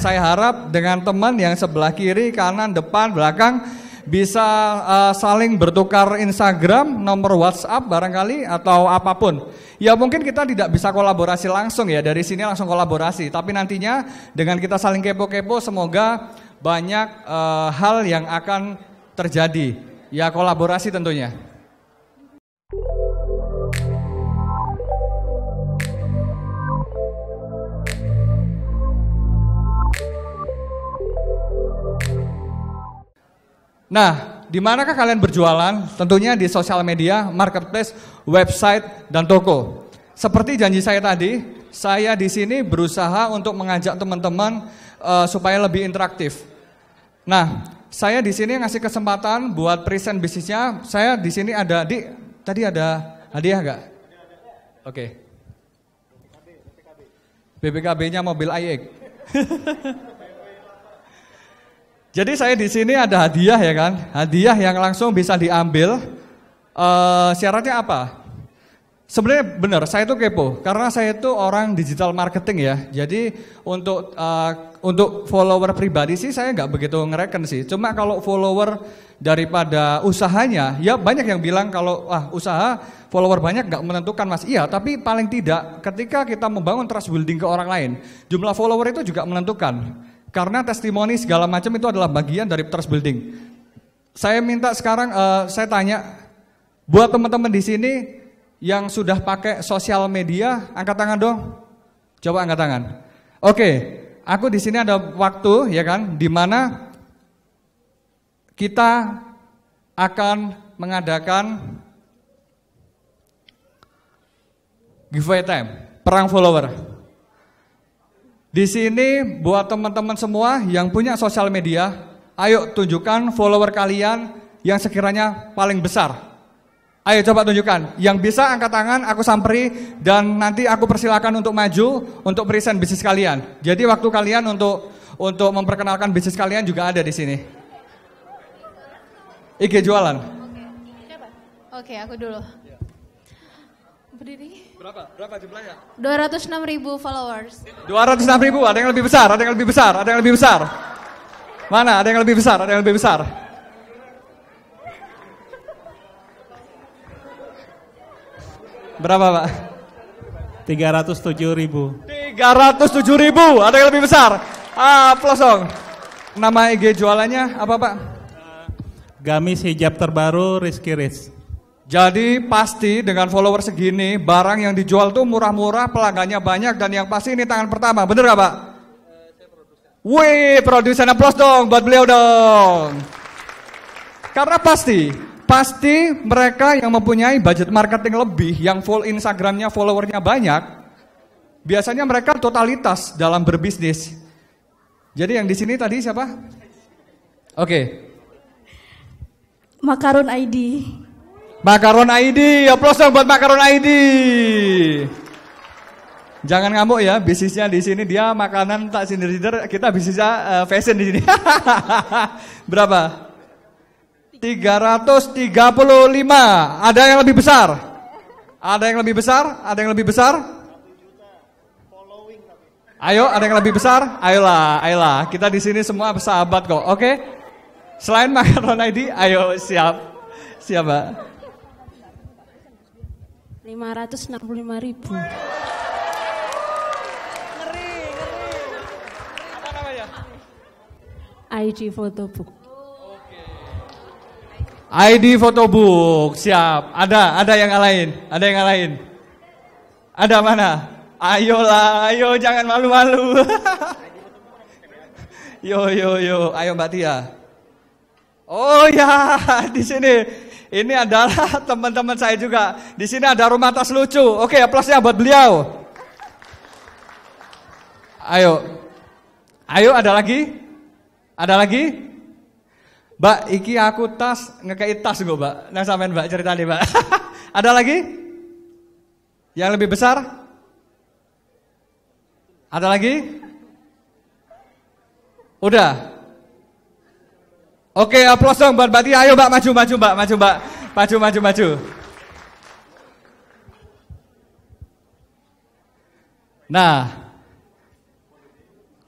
Saya harap dengan teman yang sebelah kiri, kanan, depan, belakang bisa uh, saling bertukar Instagram, nomor WhatsApp barangkali atau apapun. Ya mungkin kita tidak bisa kolaborasi langsung ya dari sini langsung kolaborasi, tapi nantinya dengan kita saling kepo-kepo semoga banyak uh, hal yang akan terjadi. Ya kolaborasi tentunya. Nah, di manakah kalian berjualan? Tentunya di sosial media, marketplace, website, dan toko. Seperti janji saya tadi, saya di sini berusaha untuk mengajak teman-teman uh, supaya lebih interaktif. Nah, saya di sini ngasih kesempatan buat present bisnisnya. Saya di sini ada di tadi ada hadiah nggak? Oke. Okay. BPKB-nya mobil IX. Jadi saya di sini ada hadiah ya kan, hadiah yang langsung bisa diambil. Uh, syaratnya apa? Sebenarnya benar, saya itu kepo karena saya itu orang digital marketing ya. Jadi untuk uh, untuk follower pribadi sih saya nggak begitu ngereken sih. Cuma kalau follower daripada usahanya, ya banyak yang bilang kalau ah usaha follower banyak nggak menentukan mas. Iya, tapi paling tidak ketika kita membangun trust building ke orang lain, jumlah follower itu juga menentukan. Karena testimoni segala macam itu adalah bagian dari trust building. Saya minta sekarang, uh, saya tanya buat teman-teman di sini yang sudah pakai sosial media, angkat tangan dong. Coba angkat tangan. Oke, aku di sini ada waktu ya kan, di mana kita akan mengadakan giveaway time, perang follower. Di sini buat teman-teman semua yang punya sosial media, ayo tunjukkan follower kalian yang sekiranya paling besar. Ayo coba tunjukkan. Yang bisa angkat tangan aku samperi dan nanti aku persilakan untuk maju untuk present bisnis kalian. Jadi waktu kalian untuk untuk memperkenalkan bisnis kalian juga ada di sini. IG jualan. Oke, okay, aku dulu berdiri. Berapa? Berapa jumlahnya? 206 ribu followers. 206 ribu, ada yang lebih besar, ada yang lebih besar, ada yang lebih besar. Mana? Ada yang lebih besar, ada yang lebih besar. Berapa pak? 307 ribu. 307 ribu, ada yang lebih besar. Ah, pelosong. Nama IG jualannya apa pak? Gamis hijab terbaru Rizky Riz. Jadi pasti dengan follower segini, barang yang dijual tuh murah-murah, pelanggannya banyak, dan yang pasti ini tangan pertama. Bener gak Pak? Wih, produsen plus dong buat beliau dong. Karena pasti, pasti mereka yang mempunyai budget marketing lebih, yang full Instagramnya followernya banyak, biasanya mereka totalitas dalam berbisnis. Jadi yang di sini tadi siapa? Oke. Okay. Makarun ID. Makaron ID, aplaus dong buat Makaron ID. Jangan ngamuk ya, bisnisnya di sini dia makanan tak sindir-sindir, kita bisnisnya uh, fashion di sini. Berapa? 335. Ada yang lebih besar? Ada yang lebih besar? Ada yang lebih besar? Ayo, ada yang lebih besar? Ayolah, ayolah. Kita di sini semua sahabat kok. Oke? Okay? Selain makaron ID, ayo siap. Siap, Mbak. 565 ribu. Ngeri, ngeri. Apa namanya? ID photobook. ID photobook, siap. Ada, ada yang lain, ada yang lain. Ada mana? Ayolah, ayo jangan malu-malu. yo yo yo, ayo Mbak Tia. Oh ya, di sini ini adalah teman-teman saya juga. Di sini ada rumah tas lucu. Oke, aplausnya buat beliau. Ayo. Ayo ada lagi? Ada lagi? Mbak, iki aku tas ngekei tas gue, Mbak. Nah, sampean Mbak cerita nih, Mbak. ada lagi? Yang lebih besar? Ada lagi? Udah. Oke, aplaus dong buat Mbak Ayo Mbak, maju, maju Mbak, maju Mbak. Maju, maju, maju. Nah,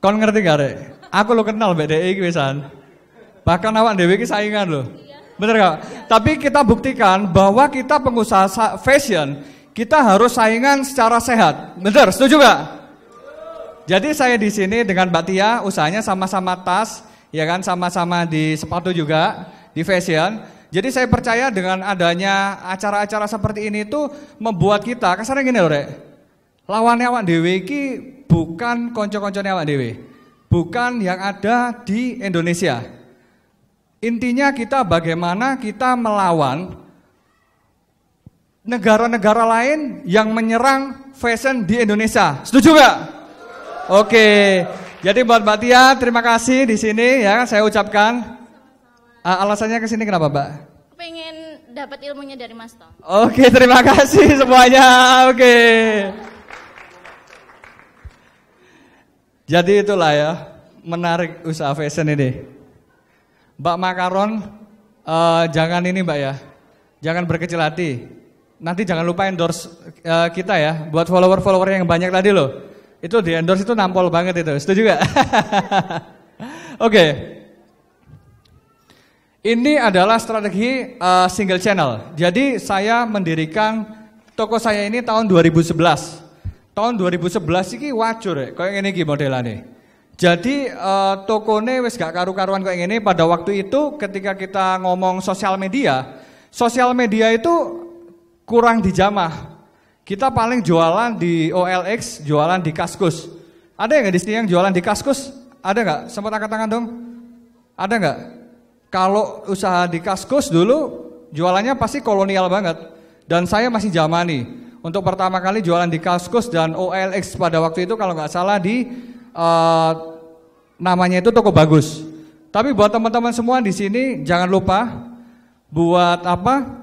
kon ngerti gak Rek? Aku lo kenal BDI wisan. Bahkan awak dewi kisah saingan lo. Bener gak? Tapi kita buktikan bahwa kita pengusaha fashion, kita harus saingan secara sehat. Bener, setuju gak? Jadi saya di sini dengan Mbak Tia, usahanya sama-sama tas, ya kan sama-sama di sepatu juga, di fashion. Jadi saya percaya dengan adanya acara-acara seperti ini itu membuat kita, kasarnya gini loh rek, lawannya awak dewi ki bukan konco-konconya awak dewi, bukan yang ada di Indonesia. Intinya kita bagaimana kita melawan negara-negara lain yang menyerang fashion di Indonesia. Setuju nggak? Oke. Okay. Jadi buat Mbak Tia, terima kasih di sini ya saya ucapkan. Uh, alasannya ke sini kenapa, Mbak? Pengen dapat ilmunya dari Mas Tom. Oke, terima kasih semuanya. Oke. Jadi itulah ya, menarik usaha fashion ini. Mbak Makaron, uh, jangan ini Mbak ya, jangan berkecil hati. Nanti jangan lupa endorse uh, kita ya, buat follower-follower yang banyak tadi loh. Itu di endorse itu nampol banget itu. Setuju juga. Oke. Okay. Ini adalah strategi uh, single channel. Jadi saya mendirikan toko saya ini tahun 2011. Tahun 2011 ini wajur ya, kayak ini ki modelane. Jadi uh, tokone wis gak karu-karuan kayak ini pada waktu itu ketika kita ngomong sosial media, sosial media itu kurang dijamah kita paling jualan di OLX, jualan di Kaskus. Ada nggak di sini yang jualan di Kaskus? Ada nggak? Sempat angkat tangan dong. Ada nggak? Kalau usaha di Kaskus dulu jualannya pasti kolonial banget. Dan saya masih zaman nih Untuk pertama kali jualan di Kaskus dan OLX pada waktu itu kalau nggak salah di uh, namanya itu toko bagus. Tapi buat teman-teman semua di sini jangan lupa buat apa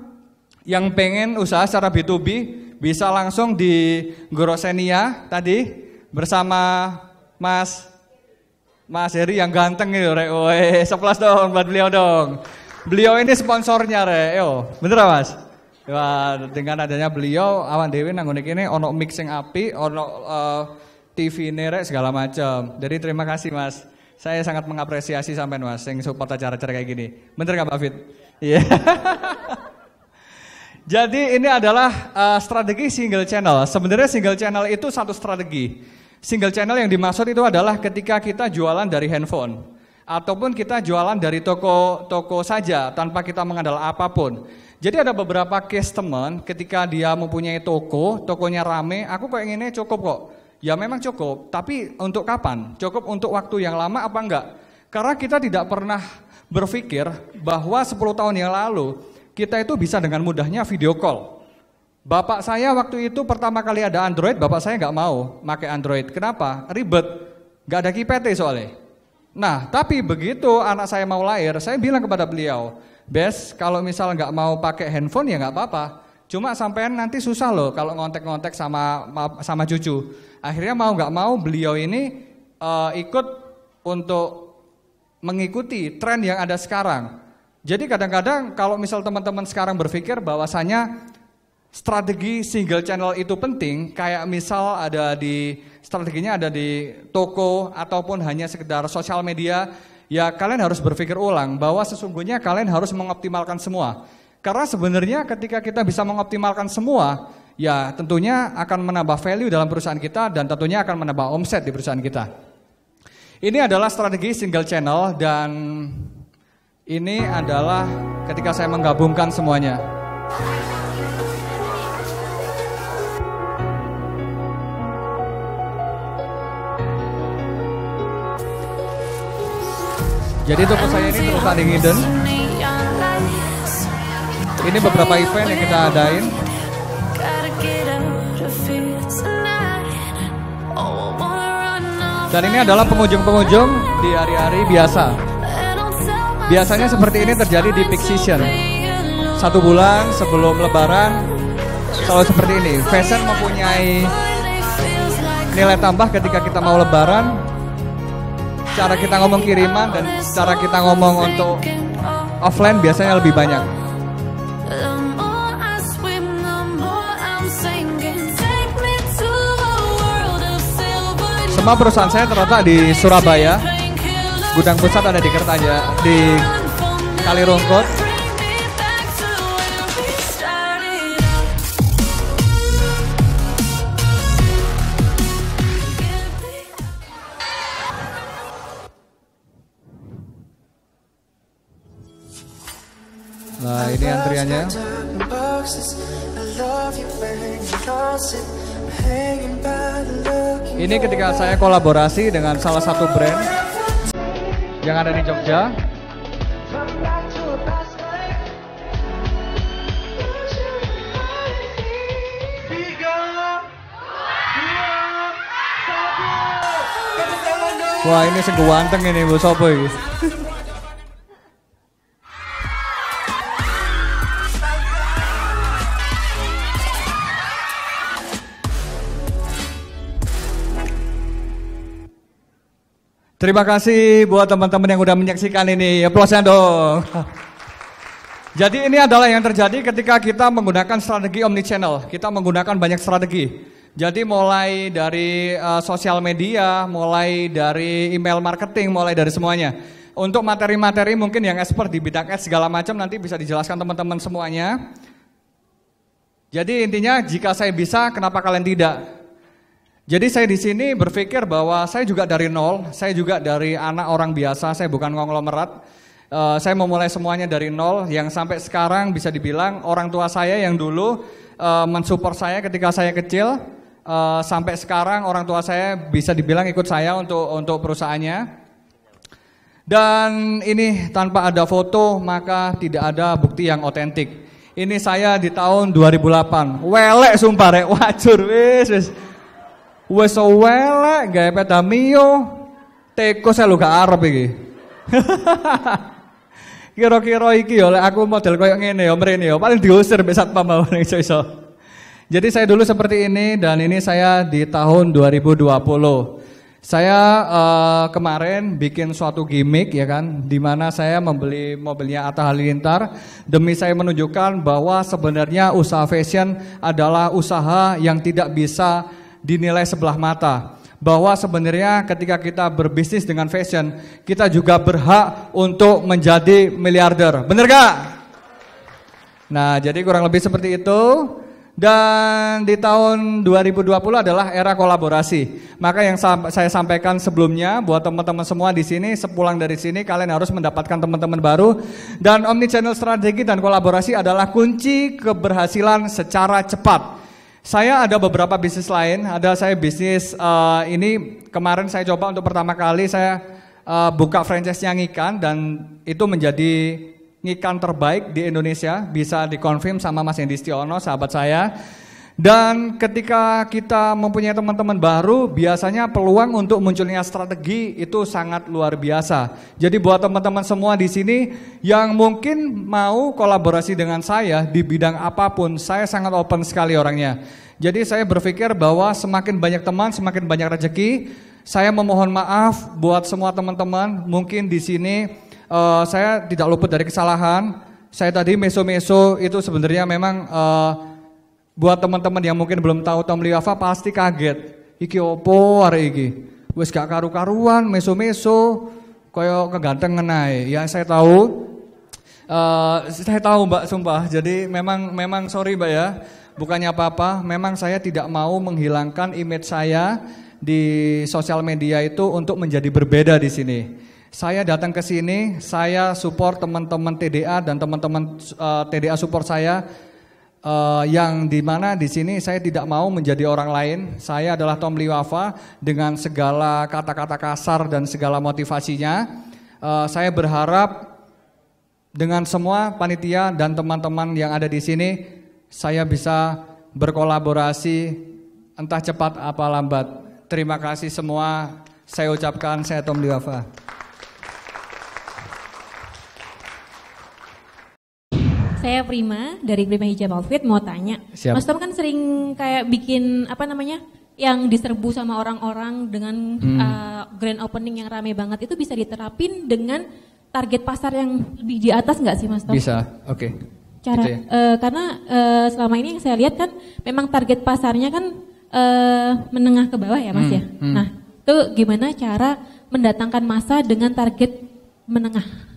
yang pengen usaha secara B2B bisa langsung di Gorosenia ya, tadi bersama Mas Mas Heri yang ganteng ini Re. Woi, sebelas dong buat beliau dong. Beliau ini sponsornya Re. Yo, bener Mas? Wah, ya, dengan adanya beliau awan dewi ngene eh, ini ono mixing api, ono uh, TV nerek segala macam. Jadi terima kasih Mas saya sangat mengapresiasi sampean mas yang support acara-acara kayak gini. Bener nggak Pak Fit? Iya. Yeah. Jadi ini adalah uh, strategi single channel. Sebenarnya single channel itu satu strategi. Single channel yang dimaksud itu adalah ketika kita jualan dari handphone ataupun kita jualan dari toko-toko saja tanpa kita mengandal apapun. Jadi ada beberapa case teman ketika dia mempunyai toko, tokonya rame, aku kok inginnya cukup kok. Ya memang cukup, tapi untuk kapan? Cukup untuk waktu yang lama apa enggak? Karena kita tidak pernah berpikir bahwa 10 tahun yang lalu kita itu bisa dengan mudahnya video call. Bapak saya waktu itu pertama kali ada Android, bapak saya nggak mau pakai Android. Kenapa? Ribet, nggak ada KPT soalnya. Nah, tapi begitu anak saya mau lahir, saya bilang kepada beliau, Bes, kalau misal nggak mau pakai handphone ya nggak apa-apa. Cuma sampean nanti susah loh kalau ngontek-ngontek sama sama cucu. Akhirnya mau nggak mau beliau ini uh, ikut untuk mengikuti tren yang ada sekarang. Jadi kadang-kadang kalau misal teman-teman sekarang berpikir bahwasanya strategi single channel itu penting, kayak misal ada di strateginya ada di toko ataupun hanya sekedar sosial media, ya kalian harus berpikir ulang bahwa sesungguhnya kalian harus mengoptimalkan semua. Karena sebenarnya ketika kita bisa mengoptimalkan semua, ya tentunya akan menambah value dalam perusahaan kita dan tentunya akan menambah omset di perusahaan kita. Ini adalah strategi single channel dan ini adalah ketika saya menggabungkan semuanya. Jadi toko saya ini terus di Eden. Ini beberapa event yang kita adain. Dan ini adalah pengunjung-pengunjung di hari-hari biasa. Biasanya seperti ini terjadi di peak season. Satu bulan sebelum lebaran selalu seperti ini. Fashion mempunyai nilai tambah ketika kita mau lebaran. Cara kita ngomong kiriman dan cara kita ngomong untuk offline biasanya lebih banyak. Semua perusahaan saya terletak di Surabaya, Gudang pusat ada di Kertanya, di Kali rongkot Nah ini antriannya. Ini ketika saya kolaborasi dengan salah satu brand yang ada di Jogja. Wah ini seguanteng ini Bu Sopo ini. Terima kasih buat teman-teman yang udah menyaksikan ini. Aplausnya dong. Jadi ini adalah yang terjadi ketika kita menggunakan strategi omnichannel. Kita menggunakan banyak strategi. Jadi mulai dari uh, sosial media, mulai dari email marketing, mulai dari semuanya. Untuk materi-materi mungkin yang expert di bidang ads segala macam nanti bisa dijelaskan teman-teman semuanya. Jadi intinya jika saya bisa, kenapa kalian tidak? Jadi saya di sini berpikir bahwa saya juga dari nol, saya juga dari anak orang biasa, saya bukan konglomerat. Uh, saya memulai semuanya dari nol yang sampai sekarang bisa dibilang orang tua saya yang dulu uh, mensupport saya ketika saya kecil uh, sampai sekarang orang tua saya bisa dibilang ikut saya untuk untuk perusahaannya. Dan ini tanpa ada foto maka tidak ada bukti yang otentik. Ini saya di tahun 2008. Welek sumpah rek, wajur wis wis. Wes elek gawe peda mio. Teko saya gak arep iki. Kira-kira iki oleh aku model koyo ngene ya mrene ya paling diusir mbek satpam mawon iso-iso. Jadi saya dulu seperti ini dan ini saya di tahun 2020. Saya uh, kemarin bikin suatu gimmick ya kan, di mana saya membeli mobilnya Atta Halilintar demi saya menunjukkan bahwa sebenarnya usaha fashion adalah usaha yang tidak bisa dinilai sebelah mata. Bahwa sebenarnya ketika kita berbisnis dengan fashion, kita juga berhak untuk menjadi miliarder. Bener gak? Nah, jadi kurang lebih seperti itu. Dan di tahun 2020 adalah era kolaborasi. Maka yang saya sampaikan sebelumnya buat teman-teman semua di sini, sepulang dari sini kalian harus mendapatkan teman-teman baru. Dan omnichannel strategi dan kolaborasi adalah kunci keberhasilan secara cepat. Saya ada beberapa bisnis lain, ada saya bisnis uh, ini kemarin saya coba untuk pertama kali saya uh, buka franchise yang ikan dan itu menjadi ikan terbaik di Indonesia, bisa dikonfirm sama Mas Hendy Stiono, sahabat saya. Dan ketika kita mempunyai teman-teman baru, biasanya peluang untuk munculnya strategi itu sangat luar biasa. Jadi buat teman-teman semua di sini yang mungkin mau kolaborasi dengan saya di bidang apapun, saya sangat open sekali orangnya. Jadi saya berpikir bahwa semakin banyak teman, semakin banyak rezeki. Saya memohon maaf buat semua teman-teman, mungkin di sini uh, saya tidak luput dari kesalahan. Saya tadi meso-meso itu sebenarnya memang uh, Buat teman-teman yang mungkin belum tahu Tom apa pasti kaget. Iki opo hari iki? wes gak karu-karuan, meso-meso, koyo keganteng ae. Ya saya tahu. Uh, saya tahu Mbak sumpah. Jadi memang memang sorry Mbak ya. Bukannya apa-apa, memang saya tidak mau menghilangkan image saya di sosial media itu untuk menjadi berbeda di sini. Saya datang ke sini, saya support teman-teman TDA dan teman-teman uh, eh, TDA support saya uh, yang dimana di sini saya tidak mau menjadi orang lain. Saya adalah Tom Liwafa dengan segala kata-kata kasar dan segala motivasinya. Uh, saya berharap dengan semua panitia dan teman-teman yang ada di sini, saya bisa berkolaborasi entah cepat apa lambat. Terima kasih semua. Saya ucapkan saya Tom Liwafa. saya Prima dari Prima Hijab Outfit mau tanya. Siap. Mas Tom kan sering kayak bikin apa namanya? yang diserbu sama orang-orang dengan hmm. uh, grand opening yang rame banget itu bisa diterapin dengan target pasar yang lebih di atas nggak sih Mas Tom? Bisa, oke. Okay. Cara gitu ya. uh, karena uh, selama ini yang saya lihat kan memang target pasarnya kan uh, menengah ke bawah ya Mas hmm. ya. Hmm. Nah, itu gimana cara mendatangkan masa dengan target menengah?